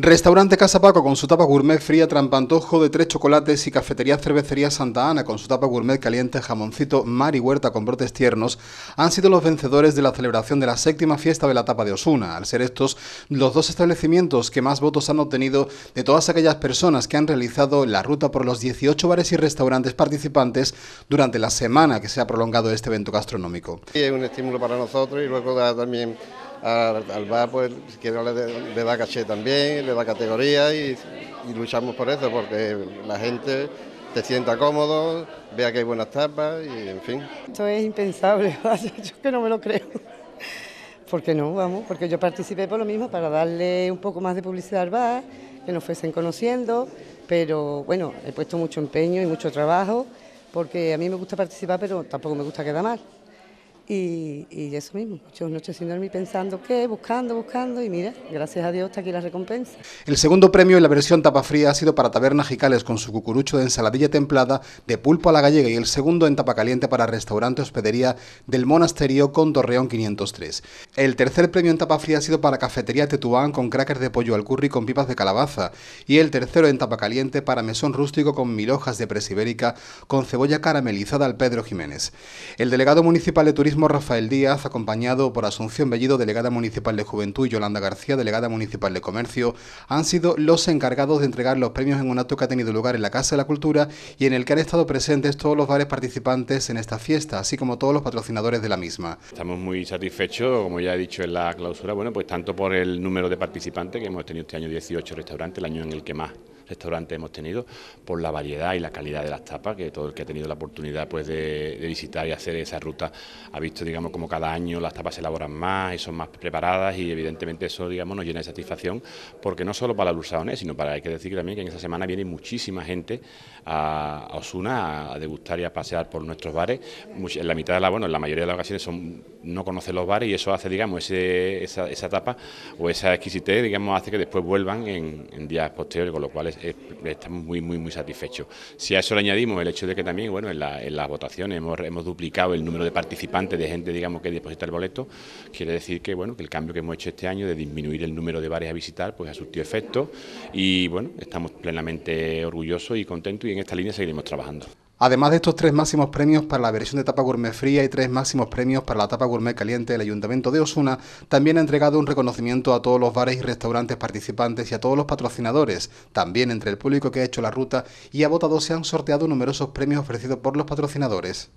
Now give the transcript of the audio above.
Restaurante Casa Paco con su tapa gourmet fría, trampantojo de tres chocolates y cafetería cervecería Santa Ana con su tapa gourmet caliente, jamoncito, mar y huerta con brotes tiernos han sido los vencedores de la celebración de la séptima fiesta de la tapa de Osuna, al ser estos los dos establecimientos que más votos han obtenido de todas aquellas personas que han realizado la ruta por los 18 bares y restaurantes participantes durante la semana que se ha prolongado este evento gastronómico. es un estímulo para nosotros y luego también al, bar, pues quiero le, da caché también, le da categoría y, luchamos por eso, porque la gente se sienta cómodo, vea que hay buenas tapas y en fin. Esto es impensable, yo que no me lo creo. ¿Por qué no? Vamos, porque yo participé por lo mismo, para darle un poco más de publicidad al bar, que nos fuesen conociendo, pero bueno, he puesto mucho empeño y mucho trabajo, porque a mí me gusta participar, pero tampoco me gusta quedar mal. Y, eso mismo, muchas pues, noches sin dormir pensando qué, buscando, buscando y mira, gracias a Dios está aquí la recompensa. El segundo premio en la versión tapa fría ha sido para Taberna Jicales con su cucurucho de ensaladilla templada de pulpo a la gallega y el segundo en tapa caliente para Restaurante Hospedería del Monasterio con Torreón 503. El tercer premio en tapa fría ha sido para Cafetería Tetuán con crackers de pollo al curry con pipas de calabaza y el tercero en tapa caliente para Mesón Rústico con mirojas de presibérica con cebolla caramelizada al Pedro Jiménez. El delegado municipal de turismo Rafael Díaz, acompañado por Asunción Bellido, delegada municipal de Juventud, y Yolanda García, delegada municipal de Comercio, han sido los encargados de entregar los premios en un acto que ha tenido lugar en la Casa de la Cultura y en el que han estado presentes todos los bares participantes en esta fiesta, así como todos los patrocinadores de la misma. Estamos muy satisfechos, como ya he dicho en la clausura, bueno, pues tanto por el número de participantes que hemos tenido este año 18 restaurantes, el año en el que más ...restaurante hemos tenido, por la variedad y la calidad de las tapas, que todo el que ha tenido la oportunidad pues, de, visitar y hacer esa ruta ha visto, digamos, como cada año las tapas se elaboran más y son más preparadas y evidentemente eso, digamos, nos llena de satisfacción, porque no solo para los Onés... sino para, hay que decir también que en esa semana viene muchísima gente a, Osuna a degustar y a pasear por nuestros bares, en la mitad de la, bueno, en la mayoría de las ocasiones son, no conocen los bares y eso hace, digamos, ese, esa, esa tapa o esa exquisitez, digamos, hace que después vuelvan en, días posteriores, con lo cual estamos muy, muy, muy satisfechos. Si a eso le añadimos el hecho de que también, bueno, en, la, en las votaciones hemos, hemos, duplicado el número de participantes, de gente, digamos, que deposita el boleto, quiere decir que, bueno, que el cambio que hemos hecho este año de disminuir el número de bares a visitar, pues ha surtido efecto y, bueno, estamos plenamente orgullosos y contentos y en esta línea seguiremos trabajando. Además de estos tres máximos premios para la versión de tapa gourmet fría y tres máximos premios para la tapa gourmet caliente, el Ayuntamiento de Osuna también ha entregado un reconocimiento a todos los bares y restaurantes participantes y a todos los patrocinadores. También entre el público que ha hecho la ruta y ha votado se han sorteado numerosos premios ofrecidos por los patrocinadores.